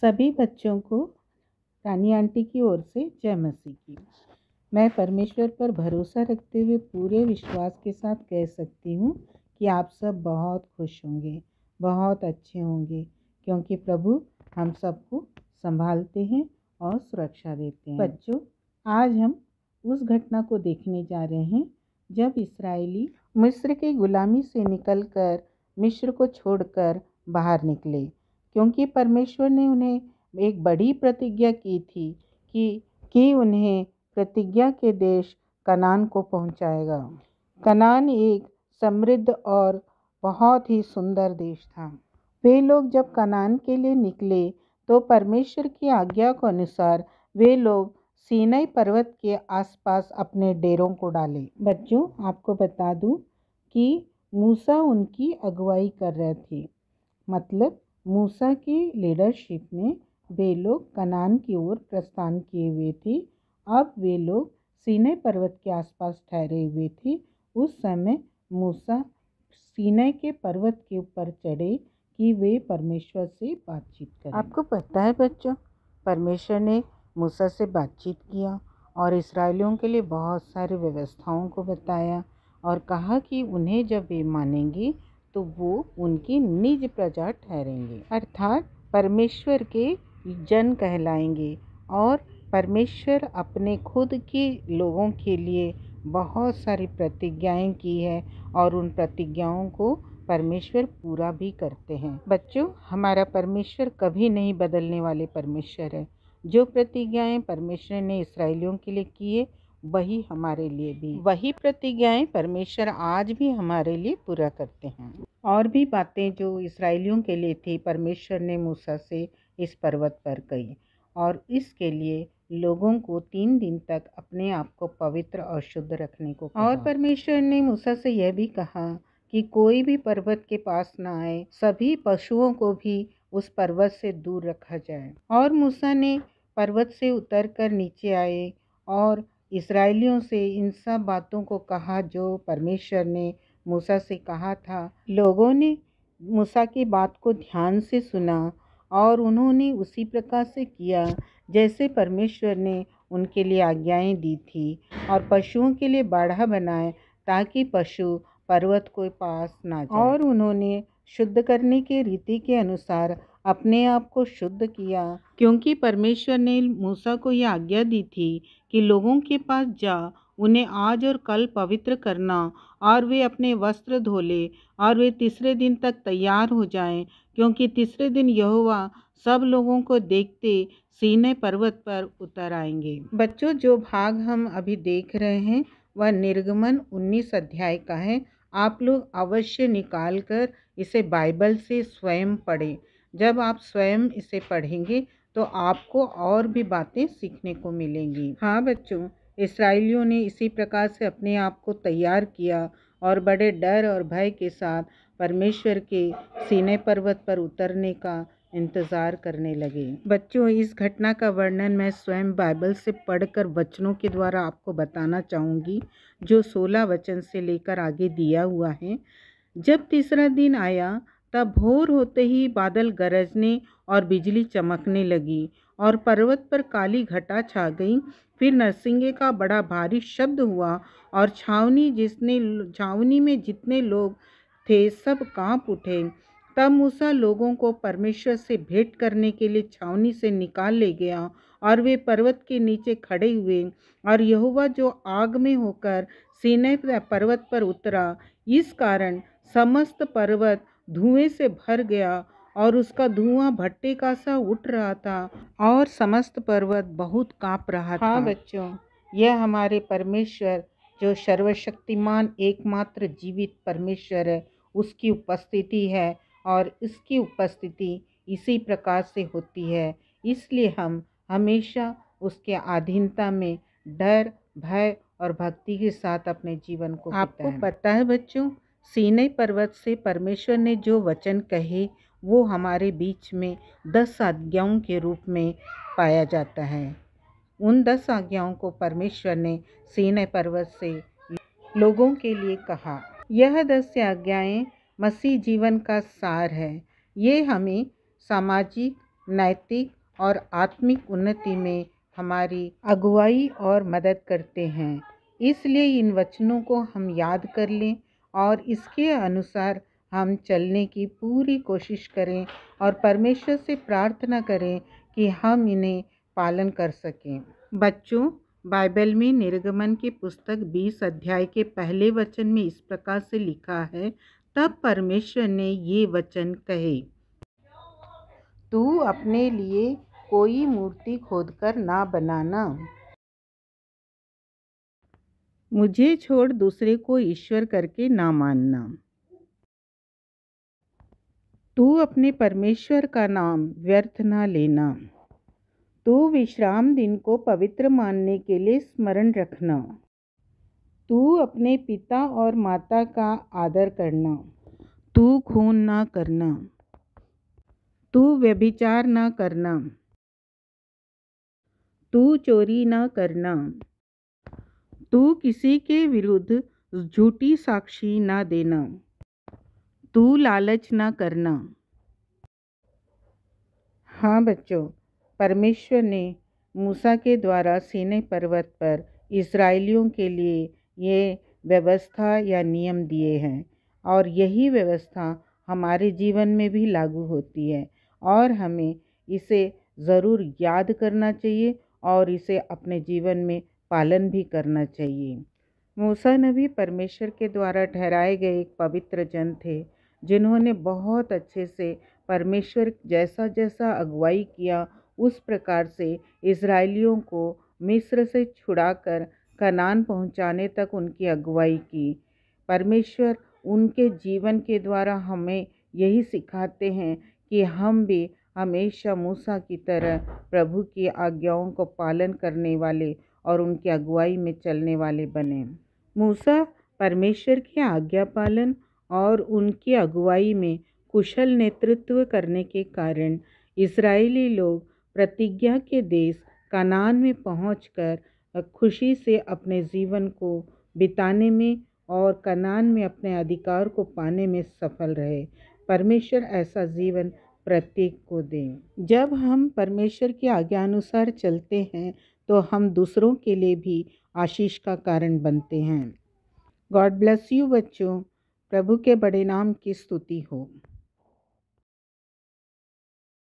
सभी बच्चों को रानी आंटी की ओर से जय मसीह की मैं परमेश्वर पर भरोसा रखते हुए पूरे विश्वास के साथ कह सकती हूँ कि आप सब बहुत खुश होंगे बहुत अच्छे होंगे क्योंकि प्रभु हम सबको संभालते हैं और सुरक्षा देते हैं बच्चों आज हम उस घटना को देखने जा रहे हैं जब इसराइली मिस्र की गुलामी से निकलकर मिस्र को छोड़कर बाहर निकले क्योंकि परमेश्वर ने उन्हें एक बड़ी प्रतिज्ञा की थी कि कि उन्हें प्रतिज्ञा के देश कनान को पहुंचाएगा कनान एक समृद्ध और बहुत ही सुंदर देश था वे लोग जब कनान के लिए निकले तो परमेश्वर की आज्ञा के अनुसार वे लोग सीनाई पर्वत के आसपास अपने डेरों को डाले बच्चों आपको बता दूं कि मूसा उनकी अगुवाई कर रहे थे मतलब मूसा की लीडरशिप में वे लोग कनान की ओर प्रस्थान किए हुए थे अब वे लोग सीने पर्वत के आसपास ठहरे हुए थे उस समय मूसा सीने के पर्वत के ऊपर चढ़े कि वे परमेश्वर से बातचीत करें आपको पता है बच्चों परमेश्वर ने मूसा से बातचीत किया और इसराइलियों के लिए बहुत सारी व्यवस्थाओं को बताया और कहा कि उन्हें जब वे मानेंगे तो वो उनकी निज प्रजा ठहरेंगे अर्थात परमेश्वर के जन कहलाएंगे और परमेश्वर अपने खुद के लोगों के लिए बहुत सारी प्रतिज्ञाएं की है और उन प्रतिज्ञाओं को परमेश्वर पूरा भी करते हैं बच्चों हमारा परमेश्वर कभी नहीं बदलने वाले परमेश्वर है जो प्रतिज्ञाएं परमेश्वर ने इसराइलियों के लिए की है वही हमारे लिए भी वही प्रतिज्ञाएं परमेश्वर आज भी हमारे लिए पूरा करते हैं और भी बातें जो इसराइलियों के लिए थी परमेश्वर ने मूसा से इस पर्वत पर कही और इसके लिए लोगों को तीन दिन तक अपने आप को पवित्र और शुद्ध रखने को कहा। और परमेश्वर ने मूसा से यह भी कहा कि कोई भी पर्वत के पास ना आए सभी पशुओं को भी उस पर्वत से दूर रखा जाए और मूसा ने पर्वत से उतर कर नीचे आए और इसराइलियों से इन सब बातों को कहा जो परमेश्वर ने मूसा से कहा था लोगों ने मूसा की बात को ध्यान से सुना और उन्होंने उसी प्रकार से किया जैसे परमेश्वर ने उनके लिए आज्ञाएं दी थी और पशुओं के लिए बाढ़ा बनाए ताकि पशु पर्वत को पास ना जाए और उन्होंने शुद्ध करने के रीति के अनुसार अपने आप को शुद्ध किया क्योंकि परमेश्वर ने मूसा को यह आज्ञा दी थी कि लोगों के पास जा उन्हें आज और कल पवित्र करना और वे अपने वस्त्र धो ले और वे तीसरे दिन तक तैयार हो जाएं क्योंकि तीसरे दिन यहोवा सब लोगों को देखते सीने पर्वत पर उतर आएंगे बच्चों जो भाग हम अभी देख रहे हैं वह निर्गमन उन्नीस अध्याय का है आप लोग अवश्य निकाल कर इसे बाइबल से स्वयं पढ़ें जब आप स्वयं इसे पढ़ेंगे तो आपको और भी बातें सीखने को मिलेंगी हाँ बच्चों इसराइलियों ने इसी प्रकार से अपने आप को तैयार किया और बड़े डर और भय के साथ परमेश्वर के सीने पर्वत पर उतरने का इंतज़ार करने लगे बच्चों इस घटना का वर्णन मैं स्वयं बाइबल से पढ़कर वचनों के द्वारा आपको बताना चाहूँगी जो सोलह वचन से लेकर आगे दिया हुआ है जब तीसरा दिन आया तब भोर होते ही बादल गरजने और बिजली चमकने लगी और पर्वत पर काली घटा छा गई फिर नरसिंगे का बड़ा भारी शब्द हुआ और छावनी जिसने छावनी में जितने लोग थे सब कांप उठे तब मूसा लोगों को परमेश्वर से भेंट करने के लिए छावनी से निकाल ले गया और वे पर्वत के नीचे खड़े हुए और यहुवा जो आग में होकर सीने पर्वत पर उतरा इस कारण समस्त पर्वत धुएं से भर गया और उसका धुआं भट्टे का सा उठ रहा था और समस्त पर्वत बहुत कांप रहा हाँ था हाँ बच्चों यह हमारे परमेश्वर जो सर्वशक्तिमान एकमात्र जीवित परमेश्वर है उसकी उपस्थिति है और इसकी उपस्थिति इसी प्रकार से होती है इसलिए हम हमेशा उसके आधीनता में डर भय और भक्ति के साथ अपने जीवन को आपको पता है बच्चों सीनई पर्वत से परमेश्वर ने जो वचन कहे वो हमारे बीच में दस आज्ञाओं के रूप में पाया जाता है उन दस आज्ञाओं को परमेश्वर ने सीनै पर्वत से लोगों के लिए कहा यह दस आज्ञाएं मसीह जीवन का सार है ये हमें सामाजिक नैतिक और आत्मिक उन्नति में हमारी अगुवाई और मदद करते हैं इसलिए इन वचनों को हम याद कर लें और इसके अनुसार हम चलने की पूरी कोशिश करें और परमेश्वर से प्रार्थना करें कि हम इन्हें पालन कर सकें बच्चों बाइबल में निर्गमन की पुस्तक 20 अध्याय के पहले वचन में इस प्रकार से लिखा है तब परमेश्वर ने ये वचन कहे तू अपने लिए कोई मूर्ति खोदकर ना बनाना मुझे छोड़ दूसरे को ईश्वर करके ना मानना तू अपने परमेश्वर का नाम व्यर्थ ना लेना तू विश्राम दिन को पवित्र मानने के लिए स्मरण रखना तू अपने पिता और माता का आदर करना तू खून ना करना तू व्यभिचार ना करना तू चोरी ना करना तू किसी के विरुद्ध झूठी साक्षी ना देना तू लालच ना करना हाँ बच्चों परमेश्वर ने मूसा के द्वारा सीने पर्वत पर इसराइलियों के लिए ये व्यवस्था या नियम दिए हैं और यही व्यवस्था हमारे जीवन में भी लागू होती है और हमें इसे ज़रूर याद करना चाहिए और इसे अपने जीवन में पालन भी करना चाहिए मूसा नबी परमेश्वर के द्वारा ठहराए गए एक पवित्र जन थे जिन्होंने बहुत अच्छे से परमेश्वर जैसा जैसा अगुवाई किया उस प्रकार से इसराइलियों को मिस्र से छुड़ाकर कनान पहुंचाने तक उनकी अगुवाई की परमेश्वर उनके जीवन के द्वारा हमें यही सिखाते हैं कि हम भी हमेशा मूसा की तरह प्रभु की आज्ञाओं को पालन करने वाले और उनकी अगुवाई में चलने वाले बने मूसा परमेश्वर की आज्ञा पालन और उनकी अगुवाई में कुशल नेतृत्व करने के कारण इसराइली लोग प्रतिज्ञा के देश कनान में पहुँच खुशी से अपने जीवन को बिताने में और कनान में अपने अधिकार को पाने में सफल रहे परमेश्वर ऐसा जीवन प्रत्येक को दें जब हम परमेश्वर के आज्ञानुसार चलते हैं तो हम दूसरों के लिए भी आशीष का कारण बनते हैं गॉड ब्लेस यू बच्चों प्रभु के बड़े नाम की स्तुति हो